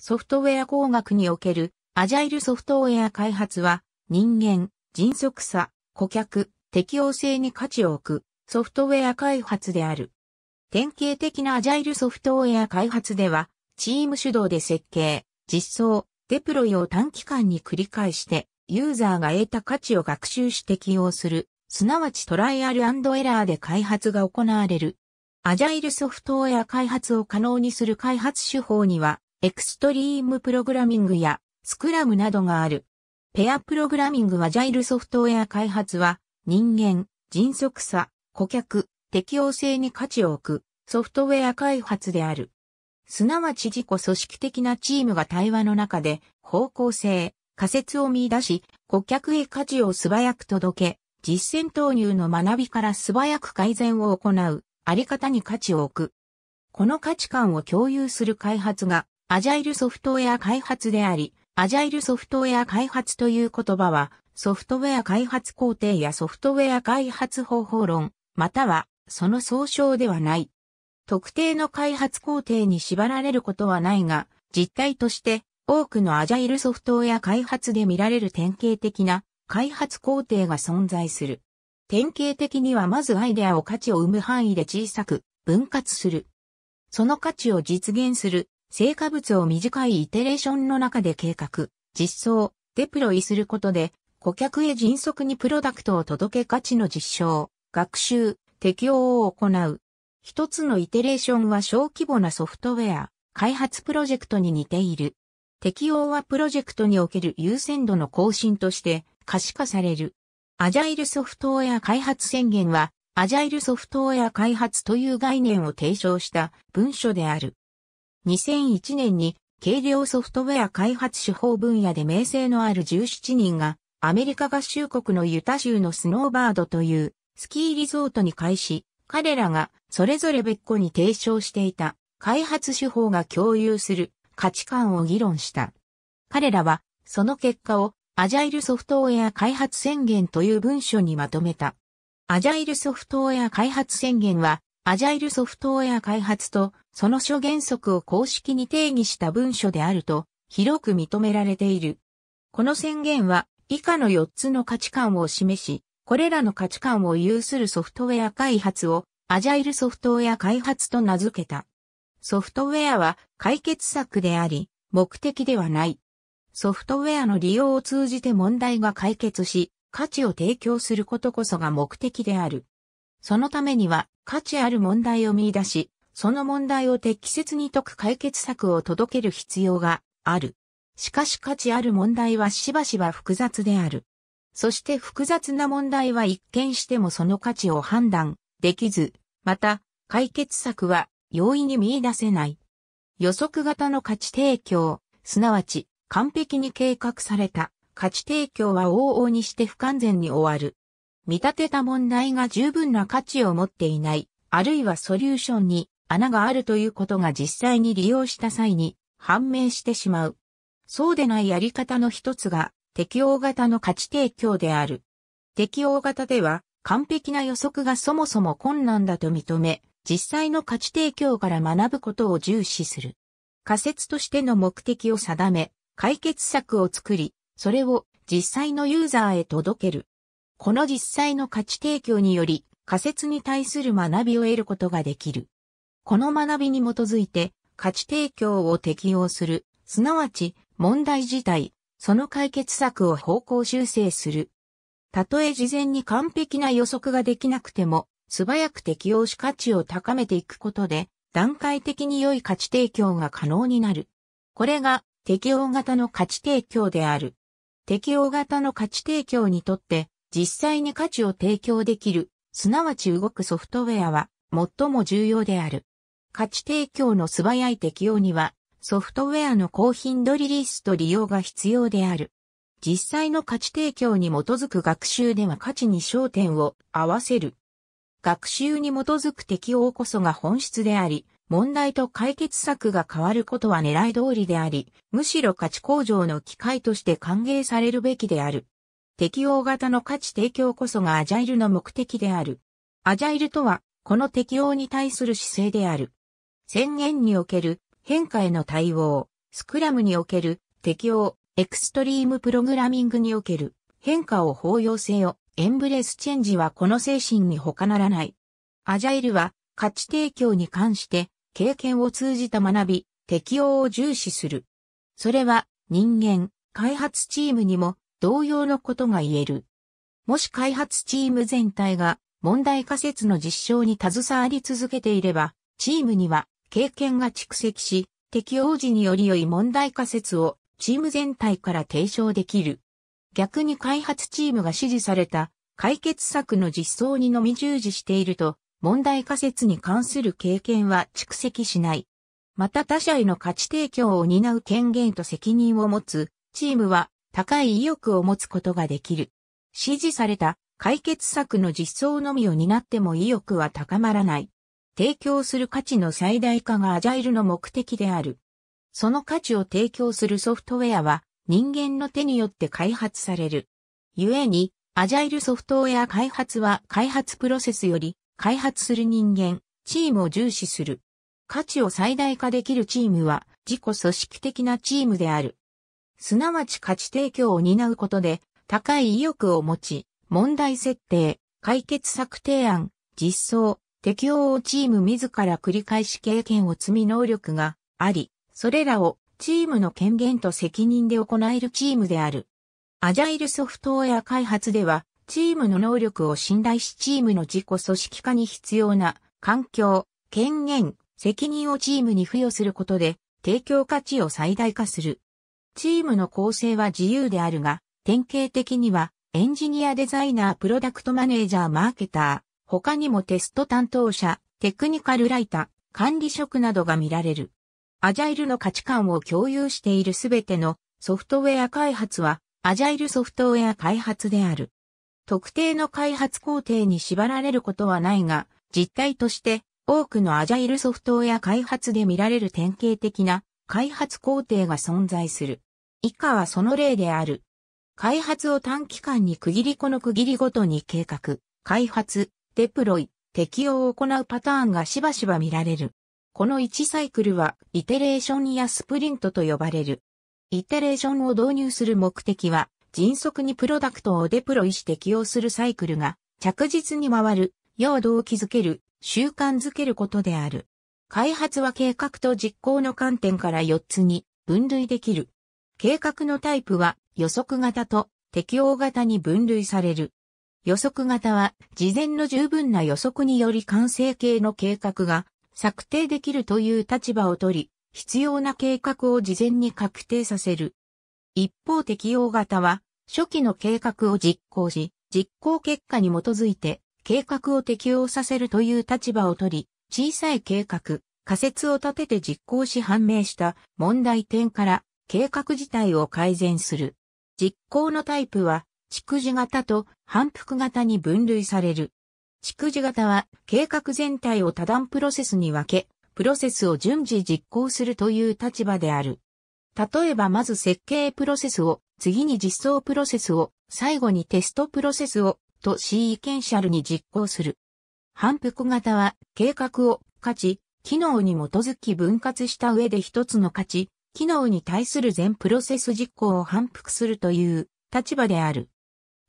ソフトウェア工学におけるアジャイルソフトウェア開発は人間、迅速さ、顧客、適応性に価値を置くソフトウェア開発である。典型的なアジャイルソフトウェア開発ではチーム主導で設計、実装、デプロイを短期間に繰り返してユーザーが得た価値を学習し適用する、すなわちトライアルエラーで開発が行われる。アジャイルソフトウェア開発を可能にする開発手法にはエクストリームプログラミングやスクラムなどがある。ペアプログラミングはジャイルソフトウェア開発は人間、迅速さ、顧客、適応性に価値を置くソフトウェア開発である。すなわち自己組織的なチームが対話の中で方向性、仮説を見出し、顧客へ価値を素早く届け、実践投入の学びから素早く改善を行う、あり方に価値を置く。この価値観を共有する開発がアジャイルソフトウェア開発であり、アジャイルソフトウェア開発という言葉は、ソフトウェア開発工程やソフトウェア開発方法論、または、その総称ではない。特定の開発工程に縛られることはないが、実態として、多くのアジャイルソフトウェア開発で見られる典型的な開発工程が存在する。典型的にはまずアイデアを価値を生む範囲で小さく分割する。その価値を実現する成果物を短いイテレーションの中で計画、実装、デプロイすることで、顧客へ迅速にプロダクトを届け価値の実証、学習、適用を行う。一つのイテレーションは小規模なソフトウェア、開発プロジェクトに似ている。適用はプロジェクトにおける優先度の更新として可視化される。アジャイルソフトウェア開発宣言は、アジャイルソフトウェア開発という概念を提唱した文書である。2001年に軽量ソフトウェア開発手法分野で名声のある17人がアメリカ合衆国のユタ州のスノーバードというスキーリゾートに開始、彼らがそれぞれ別個に提唱していた開発手法が共有する価値観を議論した。彼らはその結果をアジャイルソフトウェア開発宣言という文書にまとめた。アジャイルソフトウェア開発宣言はアジャイルソフトウェア開発とその諸原則を公式に定義した文書であると広く認められている。この宣言は以下の4つの価値観を示し、これらの価値観を有するソフトウェア開発をアジャイルソフトウェア開発と名付けた。ソフトウェアは解決策であり、目的ではない。ソフトウェアの利用を通じて問題が解決し、価値を提供することこそが目的である。そのためには価値ある問題を見出し、その問題を適切に解く解決策を届ける必要がある。しかし価値ある問題はしばしば複雑である。そして複雑な問題は一見してもその価値を判断できず、また解決策は容易に見出せない。予測型の価値提供、すなわち完璧に計画された価値提供は往々にして不完全に終わる。見立てた問題が十分な価値を持っていない、あるいはソリューションに穴があるということが実際に利用した際に判明してしまう。そうでないやり方の一つが適応型の価値提供である。適応型では完璧な予測がそもそも困難だと認め、実際の価値提供から学ぶことを重視する。仮説としての目的を定め、解決策を作り、それを実際のユーザーへ届ける。この実際の価値提供により仮説に対する学びを得ることができる。この学びに基づいて価値提供を適用する、すなわち問題自体、その解決策を方向修正する。たとえ事前に完璧な予測ができなくても、素早く適用し価値を高めていくことで、段階的に良い価値提供が可能になる。これが適用型の価値提供である。適用型の価値提供にとって、実際に価値を提供できる、すなわち動くソフトウェアは最も重要である。価値提供の素早い適用には、ソフトウェアの高頻度リリースと利用が必要である。実際の価値提供に基づく学習では価値に焦点を合わせる。学習に基づく適応こそが本質であり、問題と解決策が変わることは狙い通りであり、むしろ価値向上の機会として歓迎されるべきである。適応型の価値提供こそがアジャイルの目的である。アジャイルとは、この適応に対する姿勢である。宣言における変化への対応、スクラムにおける適応、エクストリームプログラミングにおける変化を包容性を、エンブレスチェンジはこの精神に他ならない。アジャイルは価値提供に関して経験を通じた学び、適応を重視する。それは人間、開発チームにも同様のことが言える。もし開発チーム全体が問題仮説の実証に携わり続けていれば、チームには経験が蓄積し、適応時により良い問題仮説をチーム全体から提唱できる。逆に開発チームが指示された解決策の実装にのみ従事していると、問題仮説に関する経験は蓄積しない。また他者への価値提供を担う権限と責任を持つチームは高い意欲を持つことができる。指示された解決策の実装のみを担っても意欲は高まらない。提供する価値の最大化がアジャイルの目的である。その価値を提供するソフトウェアは人間の手によって開発される。故に、アジャイルソフトウェア開発は開発プロセスより開発する人間、チームを重視する。価値を最大化できるチームは自己組織的なチームである。すなわち価値提供を担うことで、高い意欲を持ち、問題設定、解決策提案、実装、適用をチーム自ら繰り返し経験を積み能力があり、それらをチームの権限と責任で行えるチームである。アジャイルソフトウェア開発では、チームの能力を信頼しチームの自己組織化に必要な環境、権限、責任をチームに付与することで、提供価値を最大化する。チームの構成は自由であるが、典型的には、エンジニアデザイナー、プロダクトマネージャー、マーケター、他にもテスト担当者、テクニカルライター、管理職などが見られる。アジャイルの価値観を共有しているすべてのソフトウェア開発は、アジャイルソフトウェア開発である。特定の開発工程に縛られることはないが、実態として多くのアジャイルソフトウェア開発で見られる典型的な開発工程が存在する。以下はその例である。開発を短期間に区切りこの区切りごとに計画、開発、デプロイ、適用を行うパターンがしばしば見られる。この1サイクルは、イテレーションやスプリントと呼ばれる。イテレーションを導入する目的は、迅速にプロダクトをデプロイして起用するサイクルが、着実に回る、要度を築ける、習慣づけることである。開発は計画と実行の観点から4つに分類できる。計画のタイプは予測型と適応型に分類される。予測型は事前の十分な予測により完成形の計画が策定できるという立場をとり、必要な計画を事前に確定させる。一方適応型は初期の計画を実行し、実行結果に基づいて計画を適用させるという立場をとり、小さい計画、仮説を立てて実行し判明した問題点から計画自体を改善する。実行のタイプは、蓄次型と反復型に分類される。蓄次型は計画全体を多段プロセスに分け、プロセスを順次実行するという立場である。例えばまず設計プロセスを、次に実装プロセスを、最後にテストプロセスを、とシーケンシャルに実行する。反復型は計画を価値、機能に基づき分割した上で一つの価値、機能に対する全プロセス実行を反復するという立場である。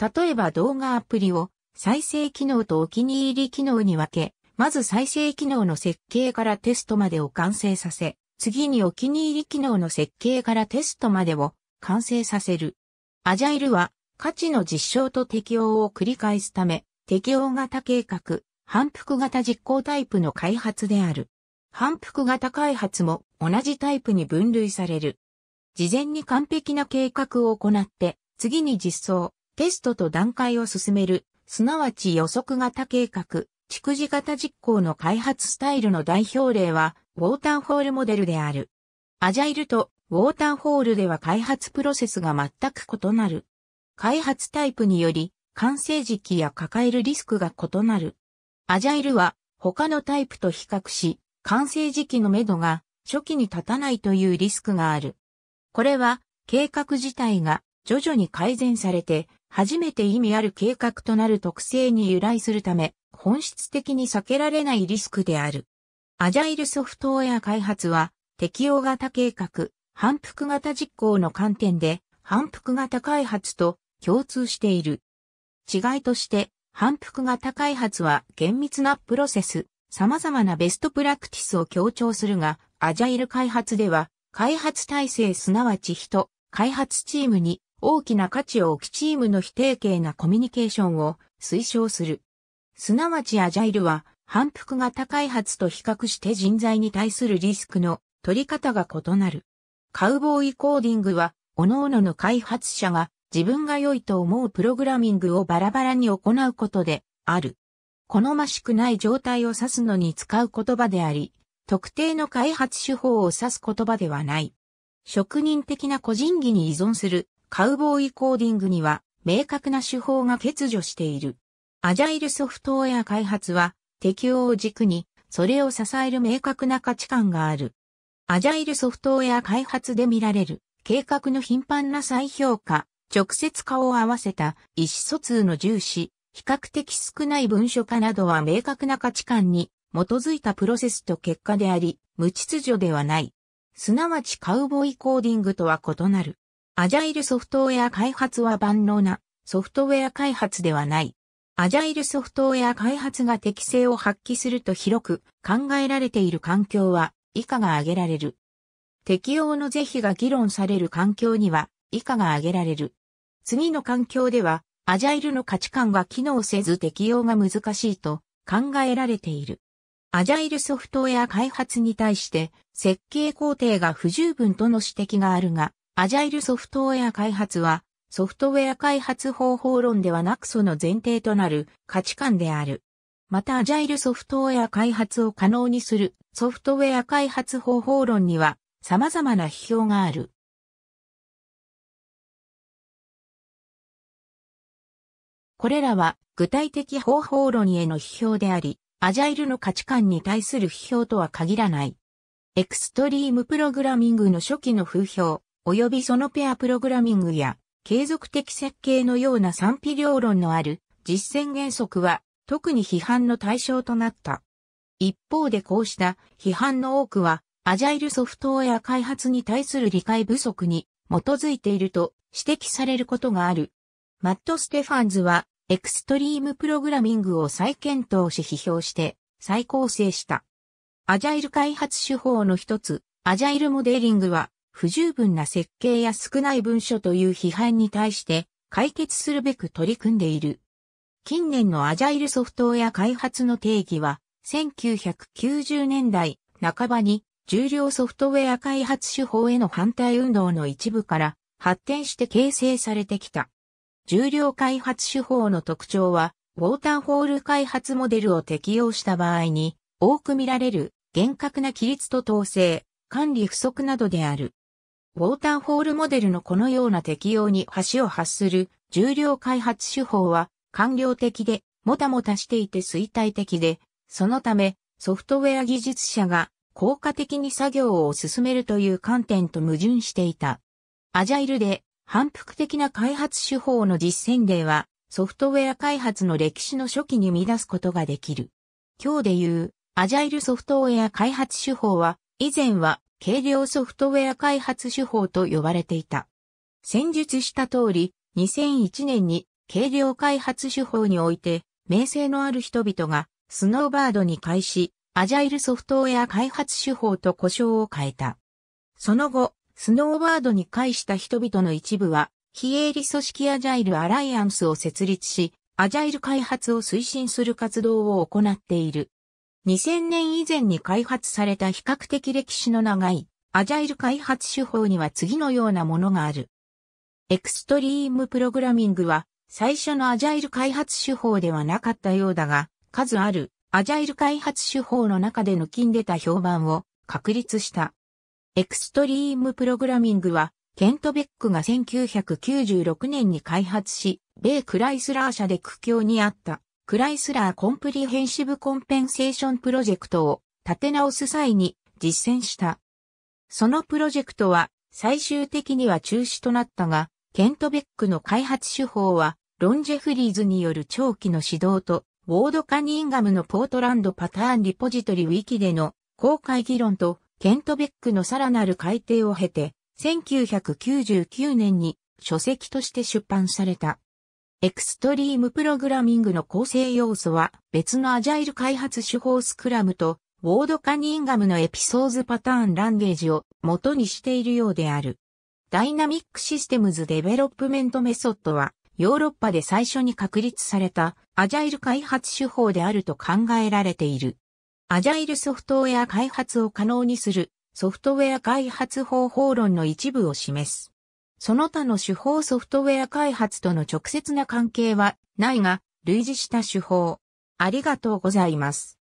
例えば動画アプリを再生機能とお気に入り機能に分け、まず再生機能の設計からテストまでを完成させ、次にお気に入り機能の設計からテストまでを完成させる。アジャイルは価値の実証と適用を繰り返すため、適用型計画、反復型実行タイプの開発である。反復型開発も同じタイプに分類される。事前に完璧な計画を行って、次に実装、テストと段階を進める、すなわち予測型計画、蓄次型実行の開発スタイルの代表例は、ウォーターホールモデルである。アジャイルとウォーターホールでは開発プロセスが全く異なる。開発タイプにより、完成時期や抱えるリスクが異なる。アジャイルは他のタイプと比較し、完成時期のめどが初期に立たないというリスクがある。これは計画自体が徐々に改善されて初めて意味ある計画となる特性に由来するため本質的に避けられないリスクである。アジャイルソフトウェア開発は適用型計画、反復型実行の観点で反復型開発と共通している。違いとして反復型開発は厳密なプロセス、様々なベストプラクティスを強調するが、アジャイル開発では、開発体制すなわち人、開発チームに大きな価値を置きチームの非定型なコミュニケーションを推奨する。すなわちアジャイルは、反復型開発と比較して人材に対するリスクの取り方が異なる。カウボーイコーディングは、各々の開発者が自分が良いと思うプログラミングをバラバラに行うことである。好ましくない状態を指すのに使う言葉であり、特定の開発手法を指す言葉ではない。職人的な個人技に依存するカウボーイコーディングには明確な手法が欠如している。アジャイルソフトウェア開発は適応を軸にそれを支える明確な価値観がある。アジャイルソフトウェア開発で見られる計画の頻繁な再評価、直接化を合わせた意思疎通の重視、比較的少ない文書化などは明確な価値観に基づいたプロセスと結果であり、無秩序ではない。すなわちカウボーイコーディングとは異なる。アジャイルソフトウェア開発は万能なソフトウェア開発ではない。アジャイルソフトウェア開発が適性を発揮すると広く考えられている環境は以下が挙げられる。適用の是非が議論される環境には以下が挙げられる。次の環境ではアジャイルの価値観が機能せず適用が難しいと考えられている。アジャイルソフトウェア開発に対して設計工程が不十分との指摘があるが、アジャイルソフトウェア開発はソフトウェア開発方法論ではなくその前提となる価値観である。またアジャイルソフトウェア開発を可能にするソフトウェア開発方法論には様々な批評がある。これらは具体的方法論への批評であり、アジャイルの価値観に対する批評とは限らない。エクストリームプログラミングの初期の風評、及びそのペアプログラミングや、継続的設計のような賛否両論のある実践原則は特に批判の対象となった。一方でこうした批判の多くはアジャイルソフトウェア開発に対する理解不足に基づいていると指摘されることがあるマット・ステファンズは、エクストリームプログラミングを再検討し批評して、再構成した。アジャイル開発手法の一つ、アジャイルモデリングは、不十分な設計や少ない文書という批判に対して、解決するべく取り組んでいる。近年のアジャイルソフトウェア開発の定義は、1990年代半ばに重量ソフトウェア開発手法への反対運動の一部から発展して形成されてきた。重量開発手法の特徴は、ウォーターホール開発モデルを適用した場合に、多く見られる厳格な規律と統制、管理不足などである。ウォーターホールモデルのこのような適用に橋を発する重量開発手法は官僚的で、もたもたしていて衰退的で、そのためソフトウェア技術者が効果的に作業を進めるという観点と矛盾していた。アジャイルで反復的な開発手法の実践例は、ソフトウェア開発の歴史の初期に見出すことができる。今日で言う、アジャイルソフトウェア開発手法は、以前は軽量ソフトウェア開発手法と呼ばれていた。先述した通り、2001年に軽量開発手法において、名声のある人々がスノーバードに開始、アジャイルソフトウェア開発手法と呼称を変えた。その後、スノーバードに介した人々の一部は、非営利組織アジャイルアライアンスを設立し、アジャイル開発を推進する活動を行っている。2000年以前に開発された比較的歴史の長いアジャイル開発手法には次のようなものがある。エクストリームプログラミングは最初のアジャイル開発手法ではなかったようだが、数あるアジャイル開発手法の中で抜きんでた評判を確立した。エクストリームプログラミングは、ケント・ベックが1996年に開発し、米クライスラー社で苦境にあった、クライスラーコンプリヘンシブ・コンペンセーションプロジェクトを立て直す際に実践した。そのプロジェクトは最終的には中止となったが、ケント・ベックの開発手法は、ロン・ジェフリーズによる長期の指導と、ウォード・カニンガムのポートランドパターンリポジトリウィキでの公開議論とケントベックのさらなる改訂を経て、1999年に書籍として出版された。エクストリームプログラミングの構成要素は別のアジャイル開発手法スクラムとウォード・カニンガムのエピソーズパターンランゲージを元にしているようである。ダイナミックシステムズデベロップメントメソッドはヨーロッパで最初に確立されたアジャイル開発手法であると考えられている。アジャイルソフトウェア開発を可能にするソフトウェア開発方法論の一部を示す。その他の手法ソフトウェア開発との直接な関係はないが、類似した手法。ありがとうございます。